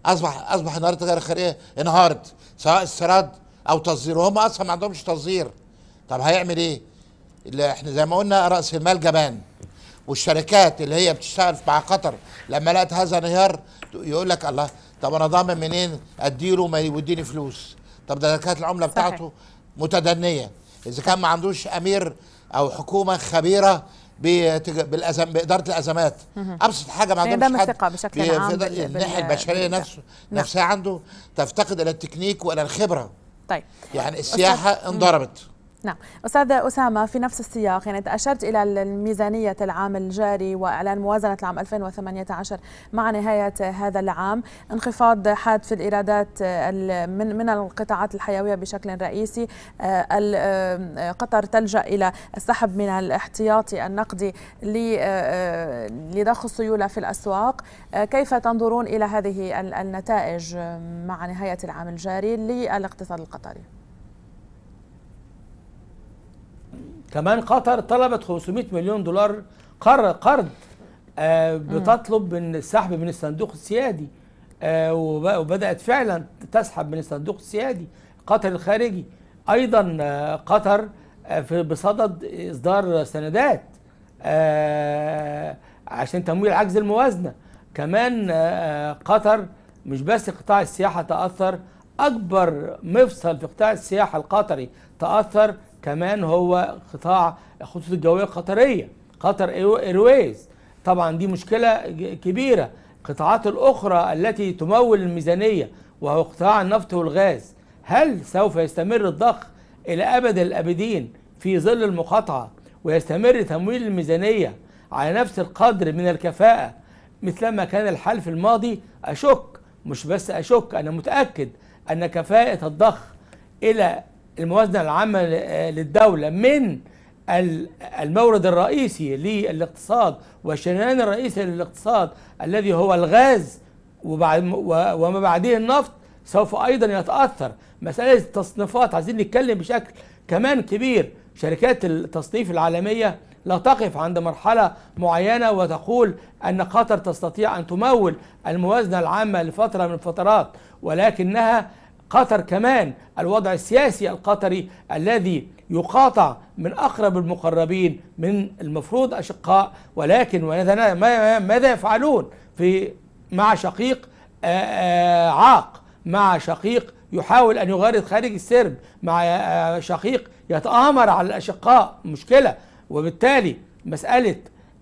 اصبح اصبح النهارده التجاره الخارجيه انهارت سواء استيراد او تصدير وهم اصلا ما عندهمش تصدير طب هيعمل ايه؟ اللي احنا زي ما قلنا راس المال جبان والشركات اللي هي بتشتغل مع قطر لما لقت هذا انهيار يقول لك الله طب انا ضامن منين اديله ما يوديني فلوس طب ده كانت العمله بتاعته متدنيه اذا كان ما عندوش امير او حكومه خبيره بالأزم باداره الازمات ابسط حاجه ما يعني عندهمش حد بشكل عام يعني الناحيه البشريه نفسه نعم. نفسها عنده تفتقد الى التكنيك والى الخبره طيب يعني السياحه انضربت نعم أستاذ أسامة في نفس السياق يعني أشرت إلى الميزانية العام الجاري وإعلان موازنة العام 2018 مع نهاية هذا العام انخفاض حاد في الإيرادات آه، من من القطاعات الحيوية بشكل رئيسي آه، آه، قطر تلجأ إلى السحب من الاحتياطي النقدي لضخ السيولة في الأسواق كيف تنظرون إلى هذه النتائج مع نهاية العام الجاري للاقتصاد القطري؟ كمان قطر طلبت 500 مليون دولار قرض آه بتطلب من السحب من الصندوق السيادي آه وبدات فعلا تسحب من الصندوق السيادي قطر الخارجي ايضا آه، قطر قطر آه، بصدد اصدار سندات آه، عشان تمويل عجز الموازنه كمان قطر مش بس قطاع السياحه تاثر اكبر مفصل في قطاع السياحه القطري تاثر كمان هو قطاع الخطوط الجويه القطريه قطر ايرويز طبعا دي مشكله كبيره القطاعات الاخرى التي تمول الميزانيه وهو قطاع النفط والغاز هل سوف يستمر الضخ الى ابد الابدين في ظل المقاطعه ويستمر تمويل الميزانيه على نفس القدر من الكفاءه مثلما كان الحال في الماضي اشك مش بس اشك انا متاكد ان كفاءه الضخ الى الموازنة العامة آه، للدولة من المورد الرئيسي للاقتصاد والشريان الرئيسي للاقتصاد الذي هو الغاز وبعد وما بعده النفط سوف ايضا يتاثر مساله التصنيفات عايزين نتكلم بشكل كمان كبير شركات التصنيف العالميه لا تقف عند مرحله معينه وتقول ان قطر تستطيع ان تمول الموازنه العامه لفتره من الفترات ولكنها قطر كمان الوضع السياسي القطري الذي يقاطع من أقرب المقربين من المفروض أشقاء ولكن ماذا يفعلون في مع شقيق عاق مع شقيق يحاول أن يغرد خارج السرب مع شقيق يتآمر على الأشقاء مشكلة وبالتالي مسألة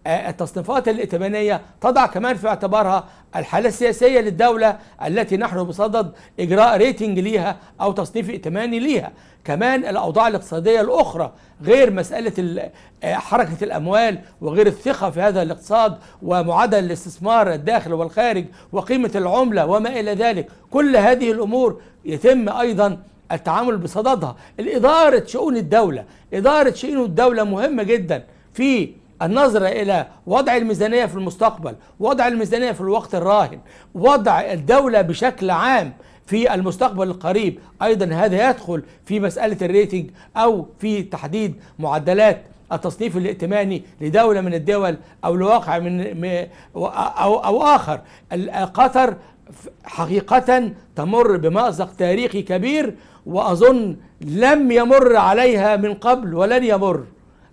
آه، التصنيفات الائتمانية تضع كمان في اعتبارها الحالة السياسية للدولة التي نحن بصدد إجراء ريتنج ليها أو تصنيف ائتماني ليها كمان الأوضاع الاقتصادية الأخرى غير مسألة آه، حركة الأموال وغير الثقة في هذا الاقتصاد ومعدل الاستثمار الداخل والخارج وقيمة العملة وما إلى ذلك كل هذه الأمور يتم أيضا التعامل بصددها إدارة شؤون الدولة إدارة شؤون الدولة مهمة جدا في النظرة إلى وضع الميزانية في المستقبل وضع الميزانية في الوقت الراهن وضع الدولة بشكل عام في المستقبل القريب أيضا هذا يدخل في مسألة الريتنج أو في تحديد معدلات التصنيف الائتماني لدولة من الدول أو لواقع من أو, أو آخر قطر حقيقة تمر بمأزق تاريخي كبير وأظن لم يمر عليها من قبل ولن يمر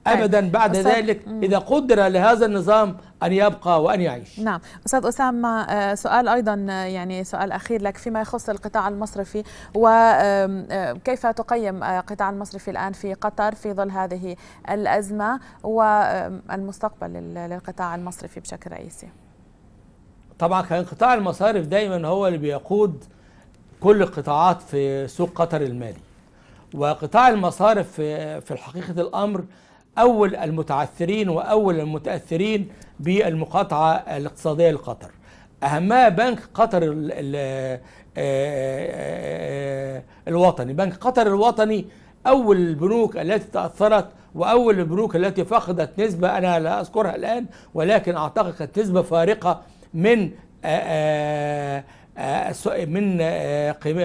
طيب، ابدا بعد أستاذ... ذلك اذا قدر لهذا النظام ان يبقى وان يعيش. نعم، استاذ اسامه آه، سؤال ايضا آه، يعني سؤال اخير لك فيما يخص القطاع المصرفي وكيف تقيم القطاع آه، المصرفي الان في قطر في ظل هذه الازمه والمستقبل للقطاع المصرفي بشكل رئيسي. طبعا كان قطاع المصارف دايما هو اللي بيقود كل القطاعات في سوق قطر المالي. وقطاع المصارف في, في حقيقه الامر أول المتعثرين وأول المتأثرين بالمقاطعة الاقتصادية لقطر أهمها بنك قطر ال ال آه، آه، آه، الوطني بنك قطر الوطني أول البنوك التي تأثرت وأول البنوك التي فقدت نسبة أنا لا أذكرها الآن ولكن أعتقد كانت نسبة فارقة من من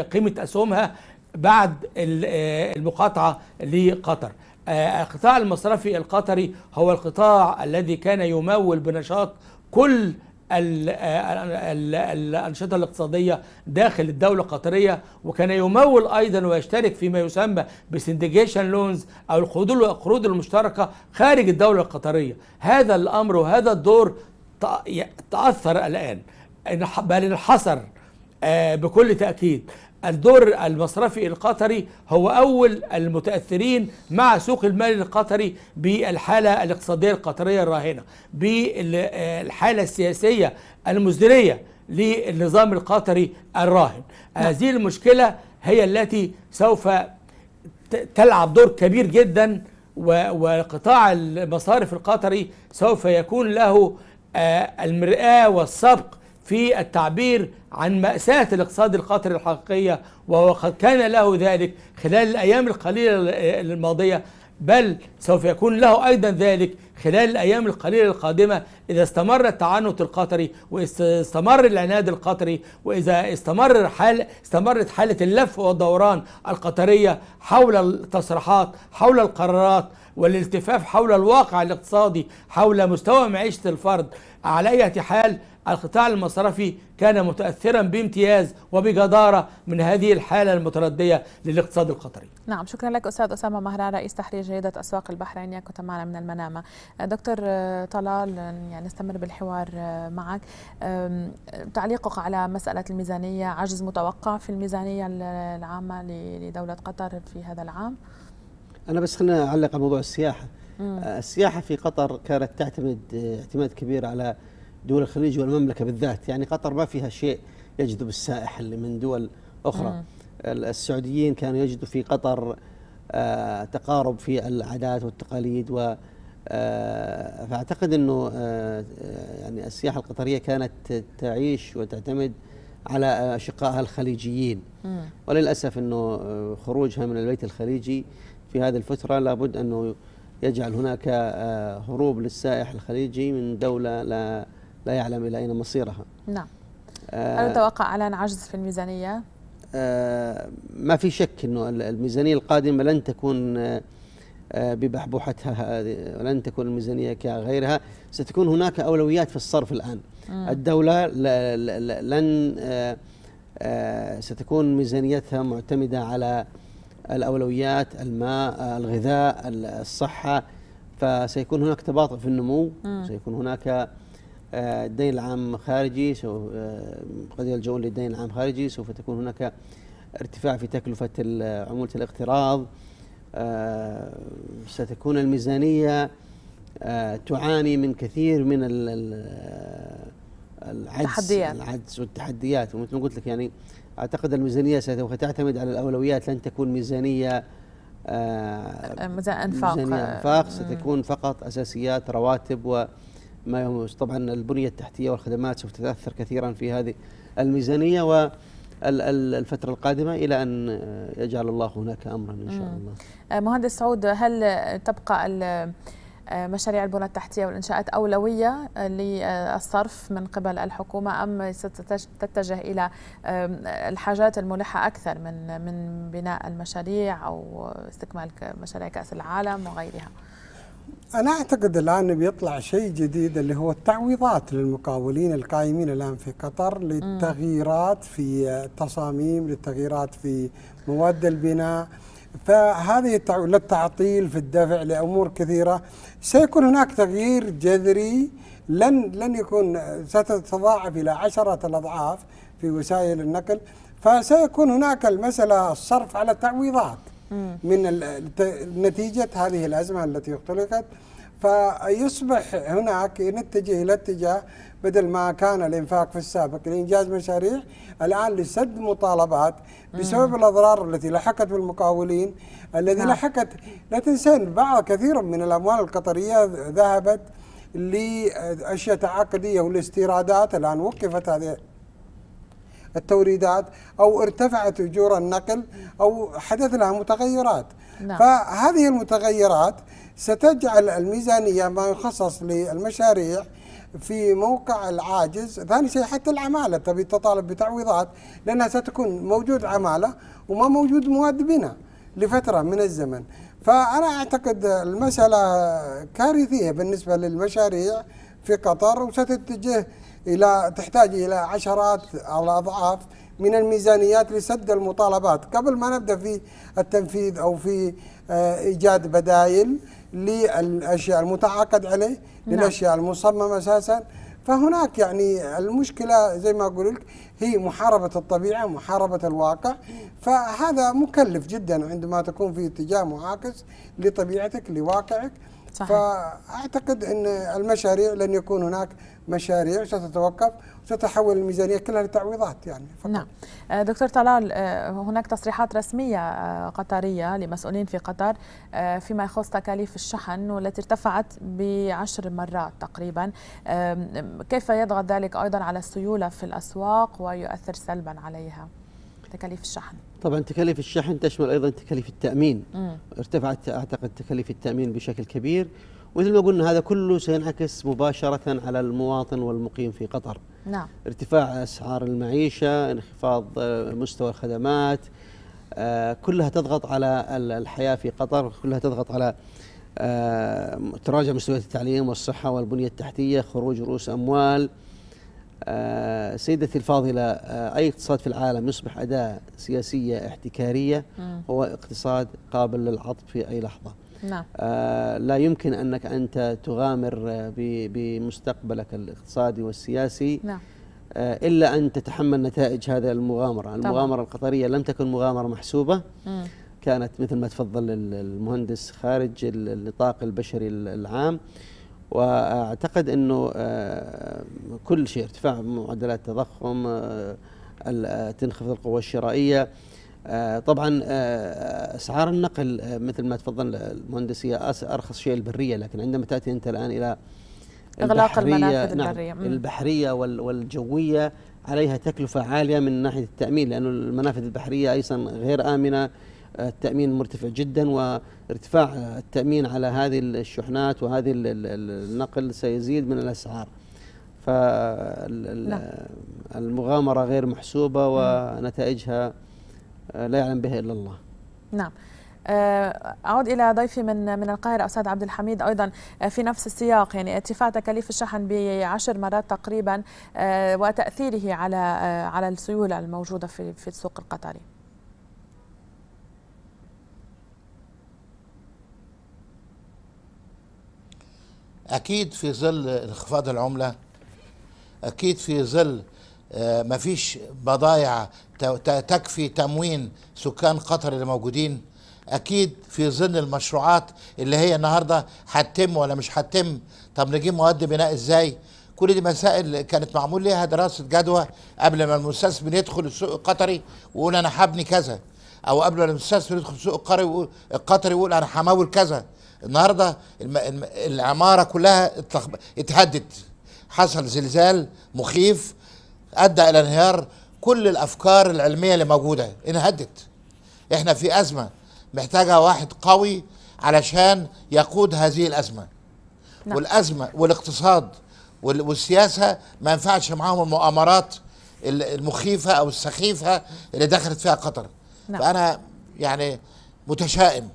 قيمة أسهمها بعد المقاطعة لقطر آه، القطاع المصرفي القطري هو القطاع الذي كان يمول بنشاط كل آه، الأنشطة الاقتصادية داخل الدولة القطرية وكان يمول أيضا ويشترك فيما يسمى بسندجيشن لونز أو القروض المشتركة خارج الدولة القطرية هذا الأمر وهذا الدور تأثر الآن بل انحصر آه، بكل تأكيد الدور المصرفي القطري هو أول المتأثرين مع سوق المال القطري بالحالة الاقتصادية القطرية الراهنة بالحالة السياسية المزدرية للنظام القطري الراهن نعم. هذه المشكلة هي التي سوف تلعب دور كبير جدا وقطاع المصارف القطري سوف يكون له آه، المرآة والسبق في التعبير عن مأساة الاقتصاد القطري الحقيقية وهو قد كان له ذلك خلال الأيام القليلة الماضية بل سوف يكون له أيضا ذلك خلال الأيام القليلة القادمة إذا استمر التعنت القطري واستمر العناد القطري وإذا استمر حال استمرت حالة اللف والدوران القطرية حول التصريحات حول القرارات والالتفاف حول الواقع الاقتصادي حول مستوى معيشة الفرد على أي حال القطاع المصرفي كان متأثرا بامتياز وبجدارة من هذه الحالة المتردية للاقتصاد القطري نعم شكرا لك أستاذ أسامة مهران رئيس تحرير جريدة أسواق البحرين كنت معنا من المنامة دكتور طلال يعني نستمر بالحوار معك تعليقك على مسألة الميزانية عجز متوقع في الميزانية العامة لدولة قطر في هذا العام أنا بس خليني أعلق على موضوع السياحة السياحة في قطر كانت تعتمد اعتماد كبير على دول الخليج والمملكه بالذات يعني قطر ما فيها شيء يجذب السائح اللي من دول اخرى مم. السعوديين كانوا يجدوا في قطر آه، تقارب في العادات والتقاليد و آه، فاعتقد انه آه، يعني السياحه القطريه كانت تعيش وتعتمد على اشقائها الخليجيين وللاسف انه خروجها من البيت الخليجي في هذه الفتره لابد انه يجعل هناك هروب للسائح الخليجي من دوله لا لا يعلم إلى أين مصيرها نعم آه، هل تتوقع أعلان عجز في الميزانية؟ آه، ما في شك أنه الميزانية القادمة لن تكون آه، ببحبوحتها هذه ولن تكون الميزانية كغيرها ستكون هناك أولويات في الصرف الآن مم. الدولة لن ستكون ميزانيتها معتمدة على الأولويات الماء الغذاء الصحة فسيكون هناك تباطؤ في النمو مم. سيكون هناك الدين العام خارجي سوف آه، قضية يلجؤون للدين العام خارجي سوف تكون هناك ارتفاع في تكلفة آه، عمولة الاقتراض آه، ستكون الميزانية تعاني من كثير من العجز التحديات العجز والتحديات ومثل ما قلت لك يعني اعتقد الميزانيه سوف تعتمد على الاولويات لن تكون ميزانيه آه انفاق ميزانيه انفاق ستكون فقط اساسيات رواتب و ما يهمش طبعا البنية التحتية والخدمات سوف تتأثر كثيرا في هذه الميزانية و الفترة القادمة إلى أن يجعل الله هناك أمرا إن شاء الله آه، مهندس سعود هل تبقى آه، مشاريع البنى التحتية والإنشاءات أولوية للصرف من قبل الحكومة أم ستتجه إلى الحاجات الملحة أكثر من من بناء المشاريع أو استكمال مشاريع كأس العالم وغيرها؟ أنا أعتقد الآن بيطلع شيء جديد اللي هو التعويضات للمقاولين القائمين الآن في قطر للتغييرات في التصاميم للتغييرات في مواد البناء فهذه للتعطيل في الدفع لأمور كثيرة سيكون هناك تغيير جذري لن لن يكون ستتضاعف إلى عشرة الأضعاف في وسائل النقل فسيكون هناك المسألة الصرف على التعويضات من نتيجة هذه الأزمة التي اختلقت فيصبح هناك نتجه إلى اتجاه بدل ما كان الإنفاق في السابق لإنجاز مشاريع الآن لسد مطالبات بسبب الأضرار التي لحقت بالمقاولين الذي نعم. لحقت لا تنسين بعض كثير من الأموال القطرية ذهبت لأشياء تعاقدية والاستيرادات الآن وقفت هذه التوريدات أو ارتفعت أجور النقل أو حدث لها متغيرات نعم. فهذه المتغيرات ستجعل الميزانية ما يخصص للمشاريع في موقع العاجز ثاني شيء حتى العمالة تبي تطالب بتعويضات لأنها ستكون موجود عمالة وما موجود مواد بناء لفترة من الزمن فأنا أعتقد المسألة كارثية بالنسبة للمشاريع في قطر وستتجه إلى تحتاج إلى عشرات الأضعاف من الميزانيات لسد المطالبات قبل ما نبدأ في التنفيذ أو في آه، إيجاد بدائل للأشياء المتعاقد عليه نعم. للأشياء المصممة أساساً فهناك يعني المشكله زي ما اقول لك هي محاربه الطبيعه محاربه الواقع فهذا مكلف جدا عندما تكون في اتجاه معاكس لطبيعتك لواقعك صحيح. فاعتقد ان المشاريع لن يكون هناك مشاريع ستتوقف وستتحول الميزانيه كلها لتعويضات يعني فقط. نعم آه، دكتور طلال آه، هناك تصريحات رسميه آه، قطريه لمسؤولين في قطر فيما يخص تكاليف الشحن والتي ارتفعت بعشر مرات تقريبا كيف يضغط ذلك ايضا على السيوله في الاسواق ويؤثر سلبا عليها تكاليف الشحن طبعا تكاليف الشحن تشمل ايضا تكاليف التامين مم. ارتفعت اعتقد تكاليف التامين بشكل كبير ومثل ما قلنا هذا كله سينعكس مباشره على المواطن والمقيم في قطر نعم ارتفاع اسعار المعيشه انخفاض آه، مستوى الخدمات آه، كلها تضغط على الحياه في قطر كلها تضغط على آه، تراجع مستويات التعليم والصحه والبنيه التحتيه خروج رؤوس اموال آه، سيدتي الفاضلة آه، أي اقتصاد في العالم يصبح أداة سياسية احتكارية هو اقتصاد قابل للعطف في أي لحظة نعم. آه، لا يمكن أنك أنت تغامر بمستقبلك الاقتصادي والسياسي نعم. إلا أن تتحمل نتائج هذا المغامرة المغامرة طبعا. القطرية لم تكن مغامرة محسوبة كانت مثل ما تفضل المهندس خارج النطاق البشري العام واعتقد انه آه، كل شيء ارتفاع معدلات التضخم آه، آه، تنخفض القوه الشرائيه طبعا اسعار النقل مثل ما تفضل المهندس هي ارخص شيء البريه لكن عندما تاتي انت الان الى اغلاق المنافذ نعم البريه البحريه والجويه عليها تكلفه عاليه من ناحيه التامين لانه المنافذ البحريه ايضا غير امنه التامين مرتفع جدا و ارتفاع التأمين على هذه الشحنات وهذه النقل سيزيد من الأسعار فالمغامرة نعم. غير محسوبة ونتائجها آه، لا يعلم بها إلا الله نعم آه، أعود إلى ضيفي من من القاهرة أستاذ عبد الحميد أيضا آه، في نفس السياق يعني ارتفاع تكاليف الشحن بعشر مرات تقريبا وتأثيره على على السيولة الموجودة في في السوق القطري. اكيد في ظل انخفاض العمله اكيد في ظل آه، ما فيش بضايع تكفي تموين سكان قطر اللي موجودين اكيد في ظل المشروعات اللي هي النهارده هتتم ولا مش هتتم طب نجيب مواد بناء ازاي كل دي مسائل كانت معمول ليها دراسه جدوى قبل ما المستثمر يدخل السوق القطري ويقول انا هبني كذا او قبل ما المستثمر يدخل السوق القطري ويقول انا همول كذا النهارده الم... الم... العماره كلها اتهدت حصل زلزال مخيف ادى الى انهيار كل الافكار العلميه اللي موجوده انهدت احنا في ازمه محتاجه واحد قوي علشان يقود هذه الازمه نعم. والازمه والاقتصاد والسياسه ما ينفعش معاهم المؤامرات المخيفه او السخيفه اللي دخلت فيها قطر نعم. فانا يعني متشائم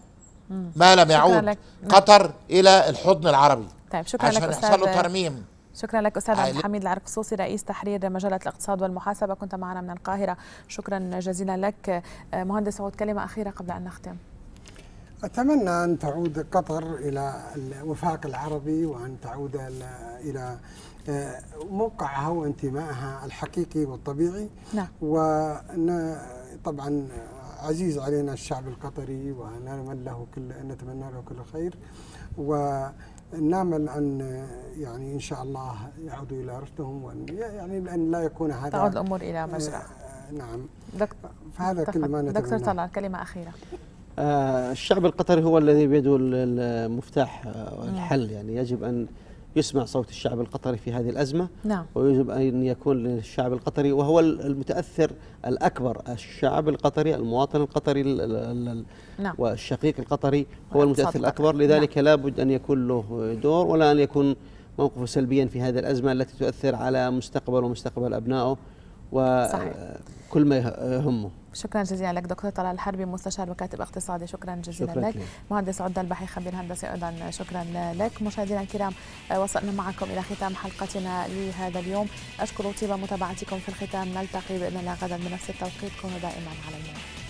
ما لم يعود قطر الى الحضن العربي طيب شكرا عشان لك يحصل له ترميم شكرا لك استاذ عبد الحميد العرقصوصي رئيس تحرير مجله الاقتصاد والمحاسبه كنت معنا من القاهره شكرا جزيلا لك آه، مهندس سعود كلمه اخيره قبل ان نختم اتمنى ان تعود قطر الى الوفاق العربي وان تعود الى آه، موقعها وانتمائها الحقيقي والطبيعي نعم وطبعا عزيز علينا الشعب القطري ونامل له كل نتمنى له كل خير ونامل ان يعني ان شاء الله يعودوا الى رشدهم وان يعني بان لا يكون هذا تعود الامور الى آه، مجرى نعم فهذا كل ما نتمنى دكتور طلال كلمه اخيره آه الشعب القطري هو الذي بيده المفتاح والحل آه، يعني يجب ان يسمع صوت الشعب القطري في هذه الأزمة نعم. ويجب أن يكون للشعب القطري وهو المتأثر الأكبر الشعب القطري المواطن القطري نعم. والشقيق القطري هو المتأثر الأكبر لذلك نعم. لابد أن يكون له دور ولا أن يكون موقفه سلبيا في هذه الأزمة التي تؤثر على مستقبل ومستقبل أبنائه وكل ما يهمه شكرا جزيلا لك دكتور طلال الحربي مستشار وكاتب اقتصادي شكرا جزيلا شكرا لك مهندس عدة البحي خبير هندسي ايضا شكرا لك مشاهدينا الكرام وصلنا معكم الى ختام حلقتنا لهذا اليوم اشكر طيب متابعتكم في الختام نلتقي باذن الله غدا بنفس التوقيت كونوا دائما على النور